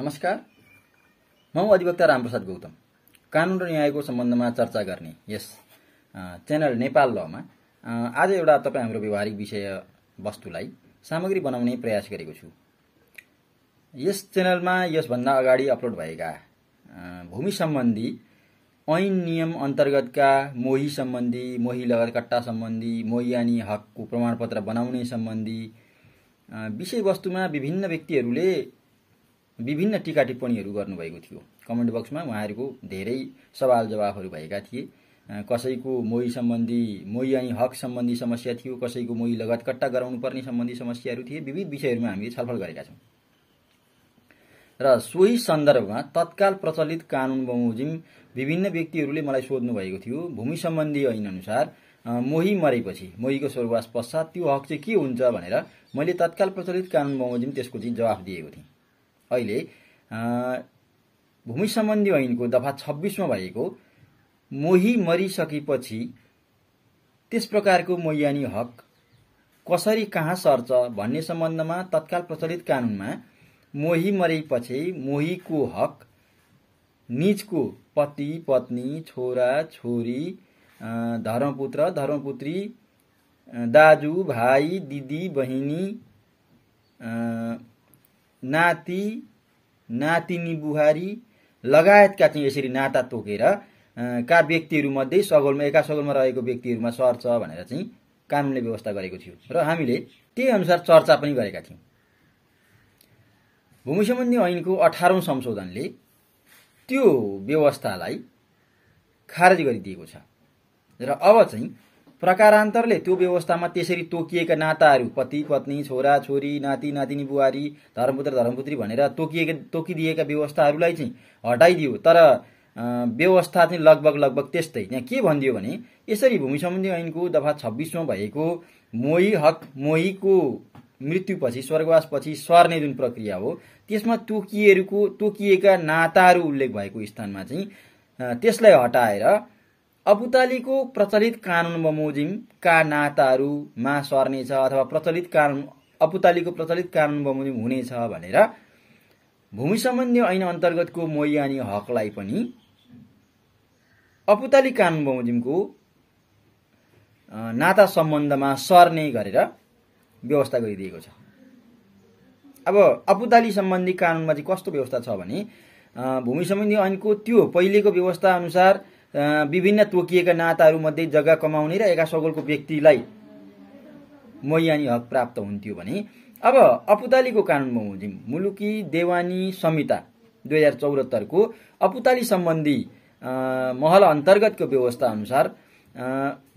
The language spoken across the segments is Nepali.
नमस्कार म अधिवक्ता रामप्रसाद गौतम कानुन र न्यायको सम्बन्धमा चर्चा गर्ने यस च्यानल नेपाल लमा आज एउटा तपाईँ हाम्रो व्यवहारिक विषय वस्तुलाई सामग्री बनाउने प्रयास गरेको छु यस च्यानलमा यसभन्दा अगाडि अपलोड भएका भूमि सम्बन्धी ऐन नियम अन्तर्गतका मोही सम्बन्धी मोही लगतकट्टा सम्बन्धी मोहियानी हकको प्रमाणपत्र बनाउने सम्बन्धी विषयवस्तुमा विभिन्न व्यक्तिहरूले विभिन्न टिका टिप्पणीहरू गर्नुभएको थियो कमेन्ट बक्समा उहाँहरूको धेरै सवाल जवाबहरू भएका थिए कसैको मोही सम्बन्धी मोही अनि हक सम्बन्धी समस्या थियो कसैको मोही गराउनु पर्ने सम्बन्धी समस्याहरू थिए विविध विषयहरूमा हामीले छलफल गरेका छौँ र सोही सन्दर्भमा तत्काल प्रचलित कानुन बमोजिम विभिन्न व्यक्तिहरूले मलाई सोध्नु भएको थियो भूमि सम्बन्धी ऐनअनुसार मोही मरेपछि मोहीको स्वर्गवास पश्चात त्यो हक चाहिँ के हुन्छ भनेर मैले तत्काल प्रचलित कानुन बमोजिम त्यसको चाहिँ जवाफ दिएको थिएँ अहिले भूमि सम्बन्धी ऐनको दफा छब्बिसमा भएको मोही मरिसकेपछि त्यस प्रकारको मोयानी हक कसरी कहाँ सर्छ भन्ने सम्बन्धमा तत्काल प्रचलित कानुनमा मोही मरेपछि मोहीको हक निजको पति पत्नी छोरा छोरी धर्मपुत्र धर्मपुत्री दाजु भाइ दिदी बहिनी नाति नातिनी बुहारी लगायतका चाहिँ यसरी नाता तोकेर का व्यक्तिहरूमध्ये सगोलमा एका सगोलमा रहेको व्यक्तिहरूमा सर्छ भनेर चाहिँ कानुनले व्यवस्था गरेको थियो र हामीले त्यही अनुसार चर्चा पनि गरेका थियौँ भूमि सम्बन्धी ऐनको अठारौँ संशोधनले त्यो व्यवस्थालाई खारेज गरिदिएको छ र अब चाहिँ प्रकारान्तरले त्यो व्यवस्थामा त्यसरी तोकिएका नाताहरू पति पत्नी छोरा छोरी नाति नातिनी बुहारी धर्मपुत्र धर्मपुत्री भनेर तोकिएका तोकिदिएका व्यवस्थाहरूलाई चाहिँ हटाइदियो तर व्यवस्था चाहिँ लगभग लगभग त्यस्तै त्यहाँ के भनिदियो भने यसरी भूमि सम्बन्धी ऐनको दफा छब्बिसमा भएको मोही हक मोहीको मृत्युपछि स्वर्गवासपछि सर्ने जुन प्रक्रिया हो त्यसमा तोकिएको तोकिएका नाताहरू उल्लेख भएको स्थानमा चाहिँ त्यसलाई हटाएर अबुतालीको प्रचलित कानुन बमोजिम का नाताहरूमा सर्नेछ अथवा प्रचलित कानुन अपुतालीको प्रचलित कानुन बमोजिम हुनेछ भनेर भूमि सम्बन्धी ऐन अन्तर्गतको मोयानी हकलाई पनि अपुताली कानुन बमोजिमको नाता सम्बन्धमा सर्ने गरेर व्यवस्था गरिदिएको छ अब अपुताली सम्बन्धी कानुनमा चाहिँ कस्तो व्यवस्था छ भने भूमि सम्बन्धी ऐनको त्यो पहिलेको व्यवस्था अनुसार विभिन्न तोकिएका नाताहरूमध्ये जग्गा कमाउने र एका सगोलको व्यक्तिलाई यहाँनिर हक प्राप्त हुन्थ्यो भने अब अपुतालीको कानुनमा बुझौँ मुलुकी देवानी संहिता दुई हजार चौहत्तरको अपुताली सम्बन्धी महल अन्तर्गतको व्यवस्था अनुसार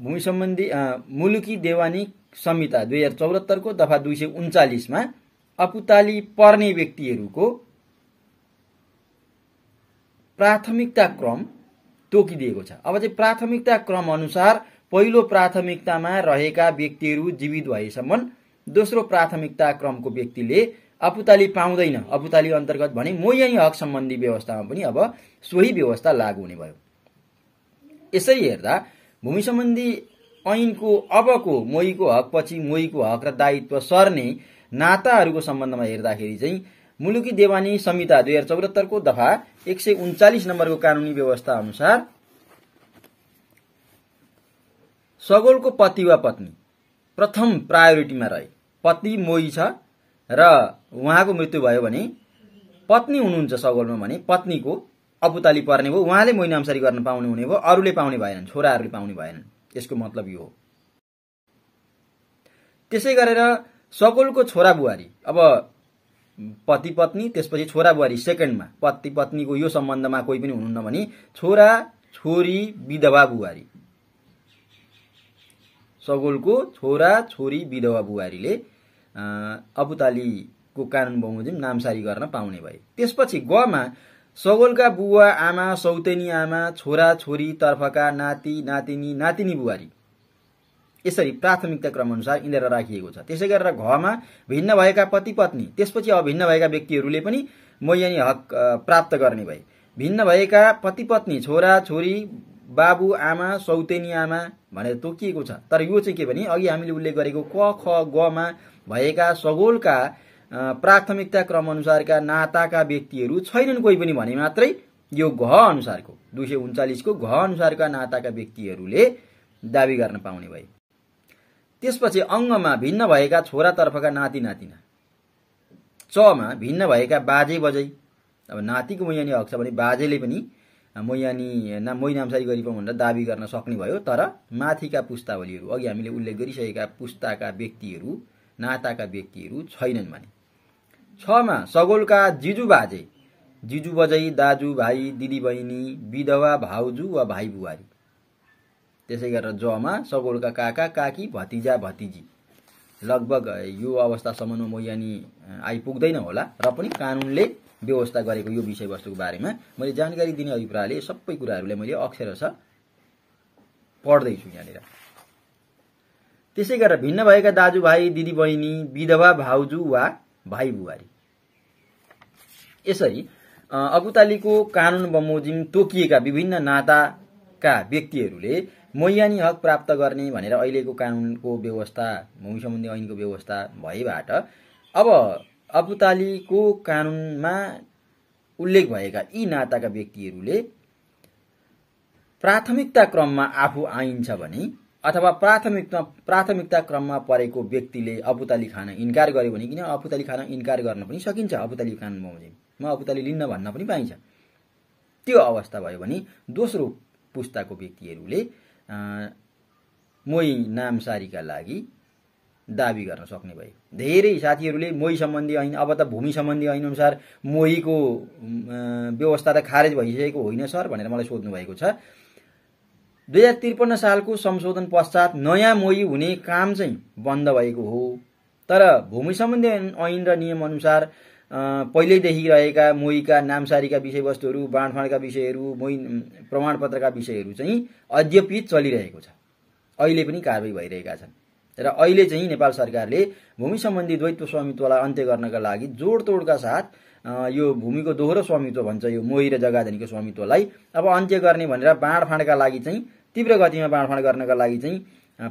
भूमि सम्बन्धी मुलुकी देवानी संहिता दुई हजार चौहत्तरको दफा दुई सय उन्चालिसमा अपुताली पर्ने व्यक्तिहरूको प्राथमिकता क्रम तोकिदिएको छ अब चाहिँ प्राथमिकता क्रम अनुसार पहिलो प्राथमिकतामा रहेका व्यक्तिहरू जीवित भएसम्म दोस्रो प्राथमिकता क्रमको व्यक्तिले अपुताली पाउँदैन अपुताली अन्तर्गत भने मोयनी हक सम्बन्धी व्यवस्थामा पनि अब सोही व्यवस्था लागू हुने भयो यसै हेर्दा भूमि सम्बन्धी ऐनको अबको मोहीको हकपछि मोहीको हक र दायित्व सर्ने नाताहरूको सम्बन्धमा हेर्दाखेरि चाहिँ मुलुकी देवानी संहिता दुई हजार चौरात्तरको दफा एक सय उन्चालिस नम्बरको कानूनी व्यवस्था अनुसार सगोलको पति वा पत्नी प्रथम प्रायोरिटीमा रहे पति मोही छ र उहाँको मृत्यु भयो भने पत्नी हुनुहुन्छ सगोलमा भने पत्नीको अपुताली पर्ने भयो उहाँले नामसारी गर्न पाउने हुने भयो अरूले पाउने भएनन् छोराहरूले पाउने भएनन् यसको मतलब यो हो त्यसै गरेर सगोलको छोरा बुहारी अब पति पत्नी त्यसपछि छोरा बुहारी सेकेन्डमा पति पत्नीको यो सम्बन्धमा कोही पनि हुनुहुन्न भने छोरा छोरी विधवा बुहारी सगोलको छोरा छोरी विधवा बुहारीले अबुतालीको कानुन बमोजिम नामसारी गर्न पाउने भए त्यसपछि गमा सगोलका बुवा आमा सौतेनी आमा छोरा छोरी तर्फका नाति नातिनी नातिनी बुहारी यसरी प्राथमिकता क्रमअनुसार यिनीहरू राखिएको छ त्यसै गरेर घमा भिन्न भएका पति पत्नी त्यसपछि अभिन्न भएका व्यक्तिहरूले पनि म यहाँ हक प्राप्त गर्ने भए भिन्न भएका पति पत्नी छोरा छोरी बाबु आमा सौतेनी आमा भनेर तोकिएको छ तर यो चाहिँ के भने अघि हामीले उल्लेख गरेको क ख गमा भएका सगोलका प्राथमिकता क्रमअनुसारका नाताका व्यक्तिहरू छैनन् कोही पनि भने मात्रै यो घ अनुसारको दुई सय उन्चालिसको घ अनुसारका नाताका व्यक्तिहरूले दावी गर्न पाउने भए त्यसपछि अङ्गमा भिन्न भएका छोरातर्फका नाति नातिना चमा भिन्न भएका बाजे बजै अब नातिको मैयानी हक छ भने बाजेले पनि मैयानी ना मै नामसारी भनेर दावी गर्न सक्ने भयो तर माथिका पुस्तावलीहरू अघि हामीले उल्लेख गरिसकेका पुस्ताका व्यक्तिहरू नाताका व्यक्तिहरू छैनन् भने छमा सगोलका जिजु बाजे जिजु बजै दाजु भाइ दिदी बहिनी विधवा भाउजू वा भाइ बुहारी त्यसै गरेर जमा सगोलका काका काकी भतिजा भतिजी लगभग यो अवस्थासम्ममा म यहाँनिर आइपुग्दैन होला र पनि कानुनले व्यवस्था गरेको यो विषयवस्तुको बारेमा मैले जानकारी दिने अभिप्रायले सबै कुराहरूलाई मैले अक्षरश पढ्दैछु यहाँनिर त्यसै गरेर भिन्न भएका दाजुभाइ दिदीबहिनी विधवा भाउजू वा भाइ बुहारी यसरी अगुतालीको कानुन बमोजिम तोकिएका विभिन्न नाताका व्यक्तिहरूले मैयानी हक प्राप्त गर्ने भनेर अहिलेको कानुनको व्यवस्था भूमि सम्बन्धी ऐनको व्यवस्था भएबाट अब अबुतालीको कानुनमा उल्लेख भएका यी नाताका व्यक्तिहरूले प्राथमिकता क्रममा आफू आइन्छ भने अथवा प्राथमिकता प्राथमिकता क्रममा परेको व्यक्तिले अपुताली खान इन्कार गर्यो भने किन अपुताली खान इन्कार गर्न पनि सकिन्छ अपुताली खान बमोजिम म अपुताली लिन्न भन्न पनि पाइन्छ त्यो अवस्था भयो भने दोस्रो पुस्ताको व्यक्तिहरूले मोही नामसारीका लागि दावी गर्न सक्ने भयो धेरै साथीहरूले मोही सम्बन्धी ऐन अब त भूमि सम्बन्धी ऐनअनुसार मोहीको व्यवस्था त खारेज भइसकेको होइन सर भनेर मलाई सोध्नु भएको छ दुई हजार त्रिपन्न सालको संशोधन पश्चात नयाँ मोही हुने काम चाहिँ बन्द भएको हो तर भूमि सम्बन्धी ऐन र नियमअनुसार पहिल्यैदेखि रहेका मोहीका नामसारीका विषयवस्तुहरू बाँडफाँडका विषयहरू मोही प्रमाणपत्रका विषयहरू चाहिँ अद्यपि चलिरहेको छ अहिले पनि कारवाही भइरहेका छन् र अहिले चाहिँ नेपाल सरकारले भूमि सम्बन्धी द्वैत्व स्वामित्वलाई अन्त्य गर्नका लागि जोडतोडका साथ यो भूमिको दोहोरो स्वामित्व भन्छ यो मोही र जग्गाधनीको स्वामित्वलाई अब अन्त्य गर्ने भनेर बाँडफाँडका लागि चाहिँ तीव्र गतिमा बाँडफाँड गर्नका लागि चाहिँ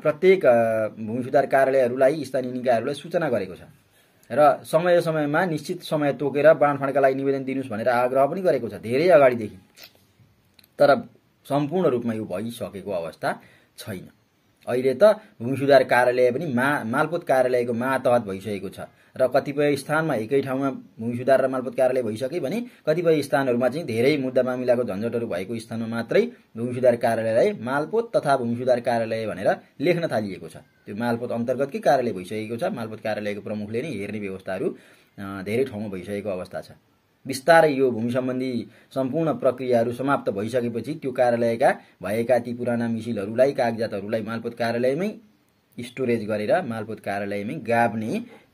प्रत्येक भूमि सुधार कार्यालयहरूलाई स्थानीय निकायहरूलाई सूचना गरेको छ र समय समयमा निश्चित समय तोकेर बाँडफाँडका लागि निवेदन दिनुहोस् भनेर आग्रह पनि गरेको छ धेरै अगाडिदेखि तर सम्पूर्ण रूपमा यो भइसकेको अवस्था छैन अहिले त भूमि सुधार कार्यालय पनि मा मालपोत कार्यालयको मातहत भइसकेको छ र कतिपय स्थानमा एकै ठाउँमा भूमि सुधार र मालपोत कार्यालय भइसक्यो भने कतिपय स्थानहरूमा चाहिँ धेरै मुद्दा मामिलाको झन्झटहरू भएको स्थानमा मात्रै भूमि सुधार कार्यालयलाई मालपोत तथा भूमि सुधार कार्यालय भनेर लेख्न थालिएको छ त्यो मालपोत अन्तर्गतकै कार्यालय भइसकेको छ मालपोत कार्यालयको प्रमुखले नै हेर्ने व्यवस्थाहरू धेरै ठाउँमा भइसकेको अवस्था छ बिस्तारै यो भूमि सम्बन्धी सम्पूर्ण प्रक्रियाहरू समाप्त भइसकेपछि त्यो कार्यालयका भएका ती पुराना मिसिलहरूलाई कागजातहरूलाई मालपोत कार्यालयमै स्टोरेज गरेर मालपोत कार्यालयमै गाब्ने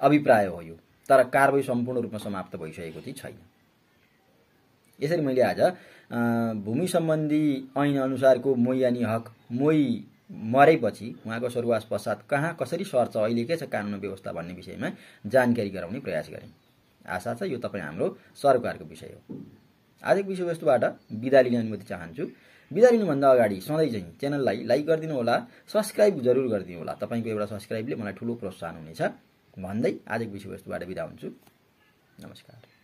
अभिप्राय हो यो तर कारवाही सम्पूर्ण रूपमा समाप्त भइसकेको चाहिँ छैन यसरी मैले आज भूमि सम्बन्धी ऐन अनुसारको मोयानी हक मोइ मरेपछि उहाँको स्वर्वास पश्चात कहाँ कसरी सर्छ अहिले के छ कानुन व्यवस्था भन्ने विषयमा जानकारी गराउने प्रयास गरेँ आशा छ यो तपाईँ हाम्रो सरकारको विषय हो आजको विषयवस्तुबाट बिदा लिन अनुमति चाहन्छु बिदा लिनुभन्दा अगाडि सधैँ चाहिँ च्यानललाई लाइक गरिदिनु होला सब्सक्राइब जरुर गरिदिनु होला तपाईँको एउटा सब्सक्राइबले मलाई ठुलो प्रोत्साहन हुनेछ भन्दै आजको विषयवस्तुबाट बिदा हुन्छु नमस्कार